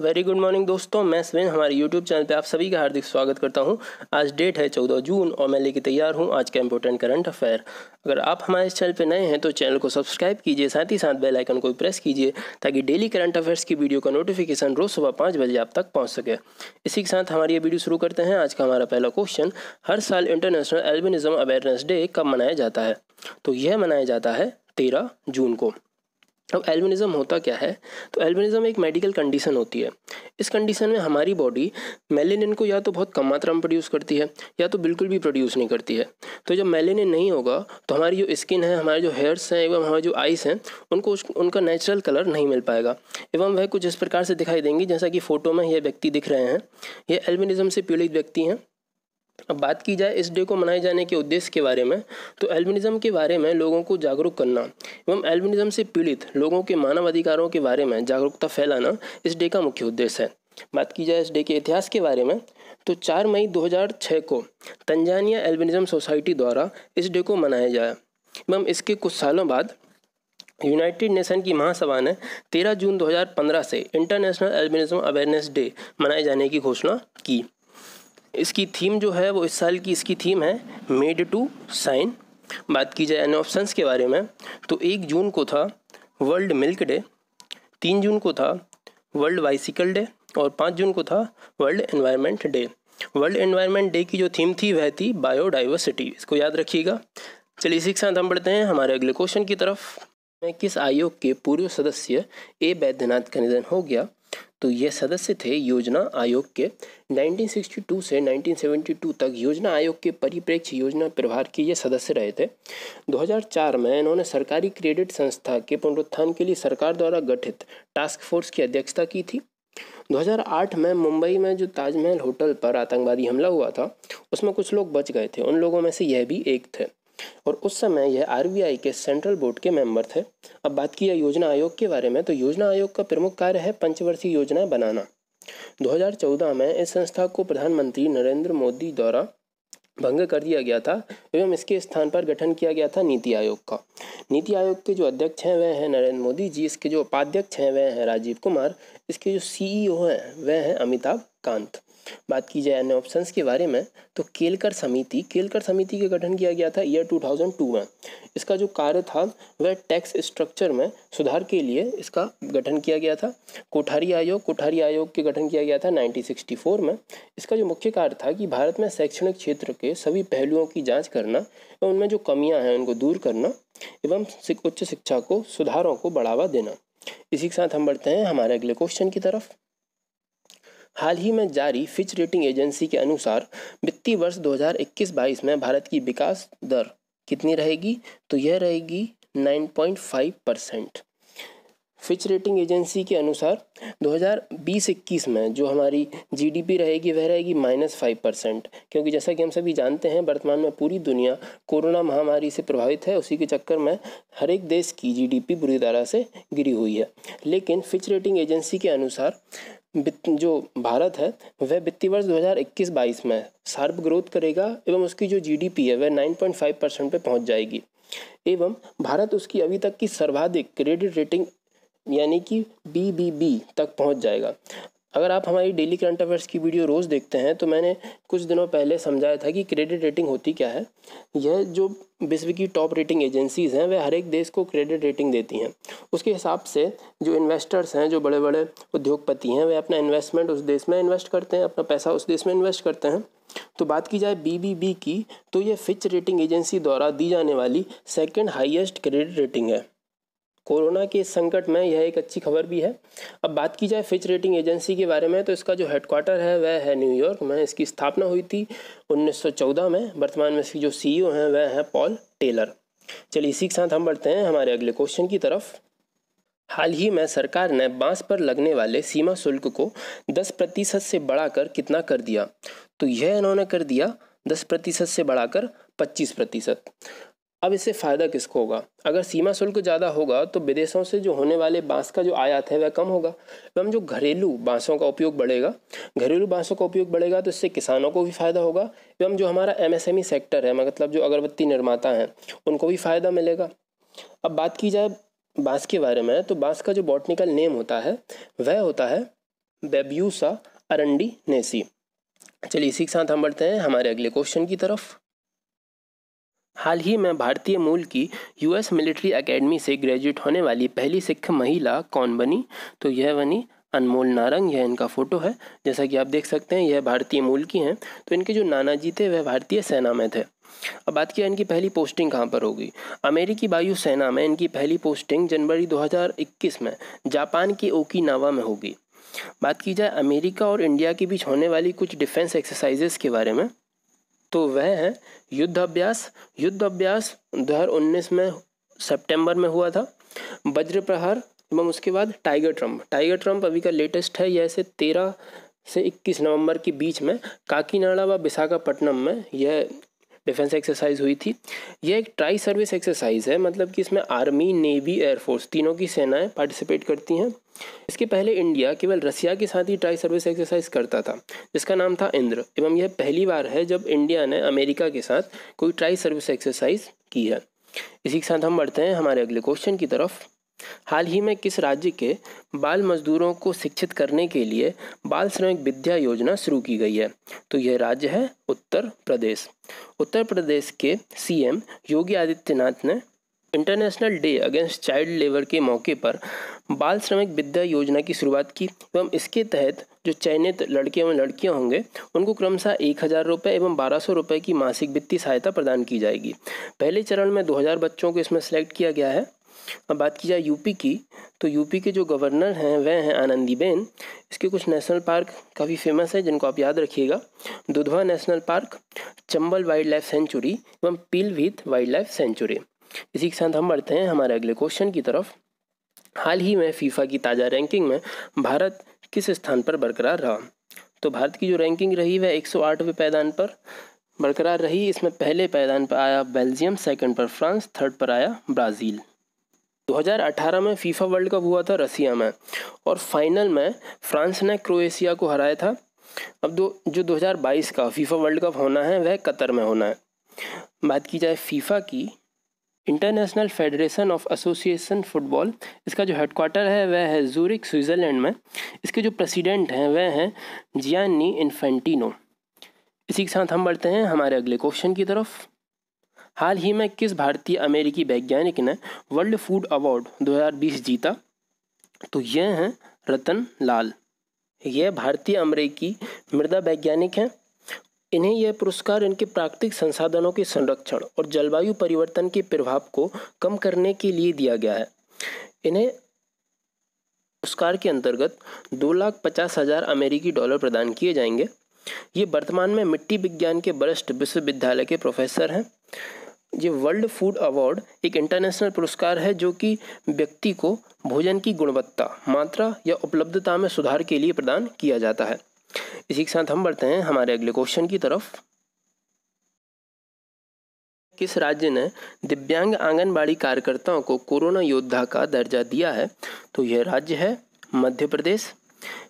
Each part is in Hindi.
वेरी गुड मॉर्निंग दोस्तों मैं स्वेन हमारे यूट्यूब चैनल पे आप सभी का हार्दिक स्वागत करता हूं आज डेट है 14 जून और मैं लेके तैयार हूं आज का इंपॉर्टेंट करंट अफेयर अगर आप हमारे इस चैनल पे नए हैं तो चैनल को सब्सक्राइब कीजिए साथ ही साथ बेल आइकन को प्रेस कीजिए ताकि डेली करंट अफेयर्स की वीडियो का नोटिफिकेशन रोज सुबह पाँच बजे आप तक पहुँच सके इसी के साथ हमारी ये वीडियो शुरू करते हैं आज का हमारा पहला क्वेश्चन हर साल इंटरनेशनल एल्बिनिज्म अवेयरनेस डे कब मनाया जाता है तो यह मनाया जाता है तेरह जून को अब एल्बिनिज़म होता क्या है तो एल्बिनिज़म एक मेडिकल कंडीशन होती है इस कंडीशन में हमारी बॉडी मेलेनिन को या तो बहुत कम मात्रा में प्रोड्यूस करती है या तो बिल्कुल भी प्रोड्यूस नहीं करती है तो जब मेलेनिन नहीं होगा तो हमारी जो स्किन है हमारे जो हेयर्स हैं एवं हमारे जो आइस हैं उनको उस, उनका नेचुरल कलर नहीं मिल पाएगा एवं वह कुछ इस प्रकार से दिखाई देंगी जैसा कि फ़ोटो में यह व्यक्ति दिख रहे हैं यह एल्बिनिज़म से पीड़ित व्यक्ति हैं अब बात की जाए इस डे को मनाए जाने के उद्देश्य के बारे में तो एल्बिनिज्म के बारे में लोगों को जागरूक करना एवं एल्बिनिज्म से पीड़ित लोगों के मानव अधिकारों के बारे में जागरूकता फैलाना इस डे का मुख्य उद्देश्य है बात की जाए इस डे के इतिहास के बारे में तो 4 मई 2006 को तंजानिया एल्बिनिज्म सोसाइटी द्वारा इस डे को मनाया जाए एवं इसके कुछ सालों बाद यूनाइटेड नेशन की महासभा ने तेरह जून दो से इंटरनेशनल एल्बिनिज्म अवेयरनेस डे मनाए जाने की घोषणा की इसकी थीम जो है वो इस साल की इसकी थीम है मेड टू साइन बात की जाए ऑप्शंस ऑप्शन के बारे में तो एक जून को था वर्ल्ड मिल्क डे तीन जून को था वर्ल्ड बाइसिकल डे और पाँच जून को था world environment day world environment day की जो थीम थी वह थी बायोडाइवर्सिटी इसको याद रखिएगा चलिए इसी के साथ हम बढ़ते हैं हमारे अगले क्वेश्चन की तरफ किस आयोग के पूर्व सदस्य ए बैद्यनाथ का निधन हो गया तो ये सदस्य थे योजना आयोग के 1962 से 1972 तक योजना आयोग के परिप्रेक्ष्य योजना प्रभार के ये सदस्य रहे थे 2004 में इन्होंने सरकारी क्रेडिट संस्था के पुनरुत्थान के लिए सरकार द्वारा गठित टास्क फोर्स की अध्यक्षता की थी 2008 में मुंबई में जो ताजमहल होटल पर आतंकवादी हमला हुआ था उसमें कुछ लोग बच गए थे उन लोगों में से यह भी एक थे और उस समय यह आर के सेंट्रल बोर्ड के मेंबर थे अब बात की योजना आयोग के बारे में तो योजना आयोग का प्रमुख कार्य है पंचवर्षीय योजना बनाना 2014 में इस संस्था को प्रधानमंत्री नरेंद्र मोदी द्वारा भंग कर दिया गया था एवं इसके स्थान पर गठन किया गया था नीति आयोग का नीति आयोग के जो अध्यक्ष हैं वह हैं नरेंद्र मोदी जी इसके जो उपाध्यक्ष हैं वह हैं राजीव कुमार इसके जो सीईओ e हैं वह हैं अमिताभ कांत बात की जाए अन्य ऑप्शंस के बारे में तो केलकर समिति केलकर समिति के गठन किया गया था ईयर 2002 में इसका जो कार्य था वह टैक्स स्ट्रक्चर में सुधार के लिए इसका गठन किया गया था कोठारी आयोग कोठारी आयोग के गठन किया गया था 1964 में इसका जो मुख्य कार्य था कि भारत में शैक्षणिक क्षेत्र के सभी पहलुओं की जाँच करना एवं उनमें जो कमियाँ हैं उनको दूर करना एवं उच्च शिक्षा को सुधारों को बढ़ावा देना इसी के साथ हम बढ़ते हैं हमारे अगले क्वेश्चन की तरफ हाल ही में जारी फिच रेटिंग एजेंसी के अनुसार वित्तीय वर्ष 2021-22 में भारत की विकास दर कितनी रहेगी तो यह रहेगी 9.5 परसेंट फिच रेटिंग एजेंसी के अनुसार 2020-21 में जो हमारी जीडीपी रहेगी वह रहेगी माइनस फाइव परसेंट क्योंकि जैसा कि हम सभी जानते हैं वर्तमान में पूरी दुनिया कोरोना महामारी से प्रभावित है उसी के चक्कर में हर एक देश की जीडीपी बुरी तरह से गिरी हुई है लेकिन फिच रेटिंग एजेंसी के अनुसार जो भारत है वह वित्तीय वर्ष 2021-22 में सार्प ग्रोथ करेगा एवं उसकी जो जीडीपी है वह 9.5 परसेंट पर पहुंच जाएगी एवं भारत उसकी अभी तक की सर्वाधिक क्रेडिट रेटिंग यानी कि बी बी बी तक पहुंच जाएगा अगर आप हमारी डेली करंट अफेयर्स की वीडियो रोज़ देखते हैं तो मैंने कुछ दिनों पहले समझाया था कि क्रेडिट रेटिंग होती क्या है यह जो विश्व की टॉप रेटिंग एजेंसीज़ हैं वे हर एक देश को क्रेडिट रेटिंग देती हैं उसके हिसाब से जो इन्वेस्टर्स हैं जो बड़े बड़े उद्योगपति हैं वे अपना इन्वेस्टमेंट उस देश में इन्वेस्ट करते हैं अपना पैसा उस देश में इन्वेस्ट करते हैं तो बात की जाए बी की तो ये फिच रेटिंग एजेंसी द्वारा दी जाने वाली सेकेंड हाइएस्ट क्रेडिट रेटिंग है कोरोना के संकट में यह एक अच्छी खबर भी है अब बात की जाए फिच रेटिंग एजेंसी के बारे में तो इसका जो हेडक्वार्टर है वह है न्यूयॉर्क में इसकी स्थापना हुई थी 1914 में वर्तमान में इसकी जो सीईओ हैं वह हैं पॉल टेलर चलिए इसी के साथ हम बढ़ते हैं हमारे अगले क्वेश्चन की तरफ हाल ही में सरकार ने बांस पर लगने वाले सीमा शुल्क को दस प्रतिशत से बढ़ाकर कितना कर दिया तो यह इन्होंने कर दिया दस प्रतिशत से बढ़ाकर पच्चीस प्रतिशत अब इससे फ़ायदा किसको होगा अगर सीमा शुल्क ज़्यादा होगा तो विदेशों से जो होने वाले बांस का जो आयात है वह कम होगा एवं जो घरेलू बांसों का उपयोग बढ़ेगा घरेलू बांसों का उपयोग बढ़ेगा तो इससे किसानों को भी फ़ायदा होगा एवं जो हमारा एमएसएमई सेक्टर है मतलब जो अगरबत्ती निर्माता हैं उनको भी फ़ायदा मिलेगा अब बात की जाए बाँस के बारे में तो बाँस का जो बॉटनिकल नेम होता है वह होता है बेब्यूसा अरंडी नेसी चलिए इसी के साथ हम बढ़ते हैं हमारे अगले क्वेश्चन की तरफ हाल ही में भारतीय मूल की यूएस मिलिट्री एकेडमी से ग्रेजुएट होने वाली पहली सिख महिला कौन बनी तो यह बनी अनमोल नारंग यह इनका फ़ोटो है जैसा कि आप देख सकते हैं यह भारतीय मूल की हैं तो इनके जो नाना जी थे वह भारतीय सेना में थे अब बात किया इनकी पहली पोस्टिंग कहाँ पर होगी अमेरिकी वायुसेना में इनकी पहली पोस्टिंग जनवरी 2021 में जापान ओकी ओकिनावा में होगी बात की जाए अमेरिका और इंडिया के बीच होने वाली कुछ डिफेंस एक्सरसाइजेस के बारे में तो वह है युद्ध अभ्यास युद्ध अभ्यास दो हज़ार उन्नीस में सितंबर में हुआ था वज्र प्रहार एवं उसके बाद टाइगर ट्रम्प टाइगर ट्रम्प अभी का लेटेस्ट है यह से तेरह से 21 नवंबर के बीच में काकीनाडा व विशाखापट्टनम में यह डिफेंस एक्सरसाइज हुई थी यह एक ट्राई सर्विस एक्सरसाइज है मतलब कि इसमें आर्मी नेवी एयरफोर्स तीनों की सेनाएं पार्टिसिपेट करती हैं इसके पहले इंडिया केवल रसिया के साथ ही ट्राई सर्विस एक्सरसाइज करता था जिसका नाम था इंद्र एवं यह पहली बार है जब इंडिया ने अमेरिका के साथ कोई ट्राई सर्विस एक्सरसाइज की है इसी के साथ हम बढ़ते हैं हमारे अगले क्वेश्चन की तरफ हाल ही में किस राज्य के बाल मजदूरों को शिक्षित करने के लिए बाल श्रमिक विद्या योजना शुरू की गई है तो यह राज्य है उत्तर प्रदेश उत्तर प्रदेश के सीएम योगी आदित्यनाथ ने international day against child labour के मौके पर बाल श्रमिक विद्या योजना की शुरुआत की एवं इसके तहत जो चयनित लड़के एवं लड़कियां होंगे उनको क्रमशः एक हज़ार रुपये एवं बारह सौ रुपये की मासिक वित्तीय सहायता प्रदान की जाएगी पहले चरण में दो हज़ार बच्चों को इसमें सेलेक्ट किया गया है अब बात की जाए यूपी की तो यूपी के जो गवर्नर हैं वह हैं आनंदीबेन इसके कुछ नेशनल पार्क काफ़ी फेमस है जिनको आप याद रखिएगा Dudhwa national park Chambal wildlife sanctuary एवं पीलभीत वाइल्ड लाइफ सेंचुरी इसी के साथ हम बढ़ते हैं हमारे अगले क्वेश्चन की तरफ हाल ही में फीफा की ताज़ा रैंकिंग में भारत किस स्थान पर बरकरार रहा तो भारत की जो रैंकिंग रही वह एक सौ पैदान पर बरकरार रही इसमें पहले पैदान पर आया बेल्जियम सेकंड पर फ्रांस थर्ड पर आया ब्राज़ील 2018 में फीफा वर्ल्ड कप हुआ था रसिया में और फाइनल में फ्रांस ने क्रोएशिया को हराया था अब दो जो 2022 का फीफा वर्ल्ड कप होना है वह कतर में होना है बात की जाए फीफा की international federation of association football इसका जो हेडक्वार्टर है वह है जूरिक स्विट्ज़रलैंड में इसके जो प्रेसिडेंट हैं वह हैं जियानी इन्फेंटिनो इसी के साथ हम बढ़ते हैं हमारे अगले क्वेश्चन की तरफ हाल ही में किस भारतीय अमेरिकी वैज्ञानिक ने वर्ल्ड फूड अवार्ड 2020 जीता तो यह हैं रतन लाल यह भारतीय अमेरिकी मृदा वैज्ञानिक हैं इन्हें यह पुरस्कार इनके प्राकृतिक संसाधनों के संरक्षण और जलवायु परिवर्तन के प्रभाव को कम करने के लिए दिया गया है इन्हें पुरस्कार के अंतर्गत दो लाख पचास हज़ार अमेरिकी डॉलर प्रदान किए जाएंगे ये वर्तमान में मिट्टी विज्ञान के वरिष्ठ विश्वविद्यालय के प्रोफेसर हैं ये वर्ल्ड फूड अवार्ड एक इंटरनेशनल पुरस्कार है जो कि व्यक्ति को भोजन की गुणवत्ता मात्रा या उपलब्धता में सुधार के लिए प्रदान किया जाता है इसी के साथ हम बढ़ते हैं हमारे अगले क्वेश्चन की तरफ किस राज्य ने दिव्यांग आंगनबाड़ी कार्यकर्ताओं को कोरोना योद्धा का दर्जा दिया है तो यह राज्य है मध्य प्रदेश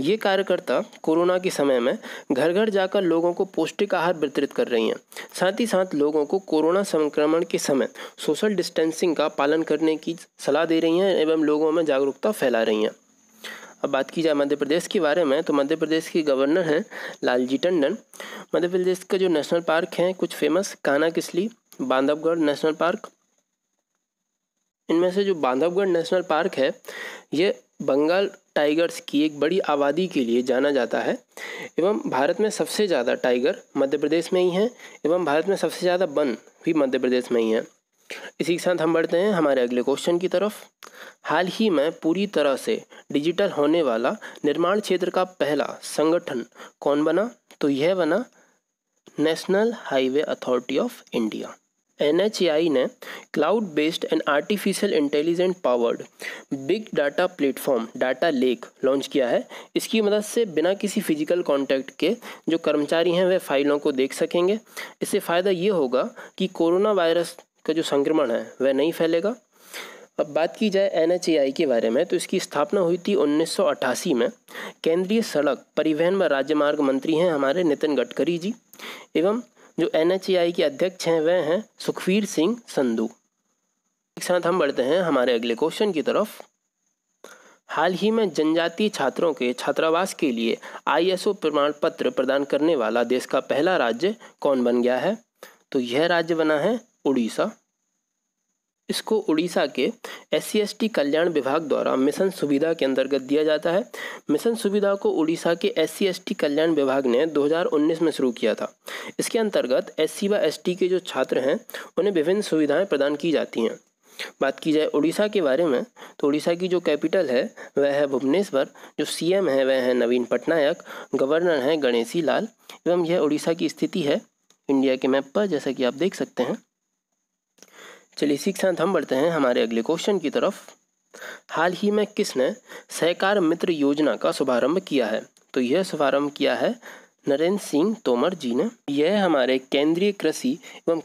ये कार्यकर्ता कोरोना के समय में घर घर जाकर लोगों को पौष्टिक आहार वितरित कर रही हैं साथ ही साथ लोगों को कोरोना संक्रमण के समय सोशल डिस्टेंसिंग का पालन करने की सलाह दे रही हैं एवं लोगों में जागरूकता फैला रही हैं अब बात की जाए मध्य प्रदेश के बारे में तो मध्य प्रदेश के गवर्नर हैं लालजी टंडन मध्य प्रदेश का जो नेशनल पार्क हैं कुछ फेमस काना किसली बांधवगढ़ नेशनल पार्क इनमें से जो बांधवगढ़ नेशनल पार्क है ये बंगाल टाइगर्स की एक बड़ी आबादी के लिए जाना जाता है एवं भारत में सबसे ज़्यादा टाइगर मध्य प्रदेश में ही हैं एवं भारत में सबसे ज़्यादा वन भी मध्य प्रदेश में ही हैं इसी के साथ हम बढ़ते हैं हमारे अगले क्वेश्चन की तरफ हाल ही में पूरी तरह से डिजिटल होने वाला निर्माण क्षेत्र का पहला संगठन कौन बना तो यह बना national highway authority of India I ने cloud based and artificial intelligent powered big data platform data lake launch किया है इसकी मदद से बिना किसी फिजिकल कांटेक्ट के जो कर्मचारी हैं वह फाइलों को देख सकेंगे इससे फ़ायदा ये होगा कि कोरोना वायरस का जो संक्रमण है वह नहीं फैलेगा अब बात की जाए एन के बारे में तो इसकी स्थापना हुई थी 1988 में केंद्रीय सड़क परिवहन व राज्यमार्ग मंत्री हैं हमारे नितिन गडकरी जी एवं जो एन के अध्यक्ष हैं वह हैं सुखवीर सिंह संधू एक साथ हम बढ़ते हैं हमारे अगले क्वेश्चन की तरफ हाल ही में जनजातीय छात्रों के छात्रावास के लिए आईएसओ प्रमाण पत्र प्रदान करने वाला देश का पहला राज्य कौन बन गया है तो यह राज्य बना है उड़ीसा इसको उड़ीसा के एस सी कल्याण विभाग द्वारा मिशन सुविधा के अंतर्गत दिया जाता है मिशन सुविधा को उड़ीसा के एस सी कल्याण विभाग ने 2019 में शुरू किया था इसके अंतर्गत एस सी व एस के जो छात्र हैं उन्हें विभिन्न सुविधाएं प्रदान की जाती हैं बात की जाए उड़ीसा के बारे में तो उड़ीसा की जो कैपिटल है वह है भुवनेश्वर जो सी है वह है नवीन पटनायक गवर्नर हैं गणेशी लाल एवं यह उड़ीसा की स्थिति है इंडिया के मैप पर जैसा कि आप देख सकते हैं चलिए इसी के साथ हम बढ़ते हैं हमारे अगले क्वेश्चन की तरफ हाल ही में किसने सहकार मित्र योजना का शुभारंभ किया है तो यह शुभारंभ किया है नरेंद्र सिंह तोमर जी ने यह हमारे केंद्रीय कृषि एवं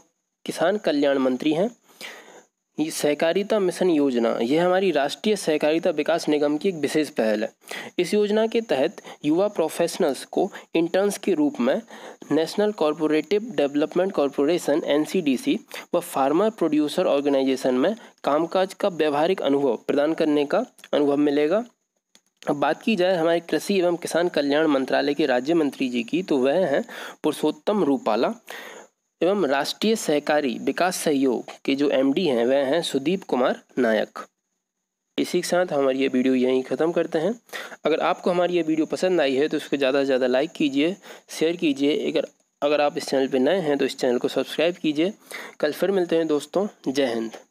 किसान कल्याण मंत्री हैं ये सहकारिता मिशन योजना यह हमारी राष्ट्रीय सहकारिता विकास निगम की एक विशेष पहल है इस योजना के तहत युवा प्रोफेशनल्स को इंटर्न्स के रूप में नेशनल कॉरपोरेटिव डेवलपमेंट कॉरपोरेशन एन व फार्मर प्रोड्यूसर ऑर्गेनाइजेशन में कामकाज का व्यवहारिक अनुभव प्रदान करने का अनुभव मिलेगा अब बात की जाए हमारे कृषि एवं किसान कल्याण मंत्रालय के राज्य मंत्री जी की तो वह हैं पुरुषोत्तम रूपाला एवं राष्ट्रीय सहकारी विकास सहयोग के जो एमडी हैं वह हैं सुदीप कुमार नायक इसी के साथ हमारी ये वीडियो यहीं ख़त्म करते हैं अगर आपको हमारी ये वीडियो पसंद आई है तो उसको ज़्यादा से ज़्यादा लाइक कीजिए शेयर कीजिए अगर अगर आप इस चैनल पर नए हैं तो इस चैनल को सब्सक्राइब कीजिए कल फिर मिलते हैं दोस्तों जय हिंद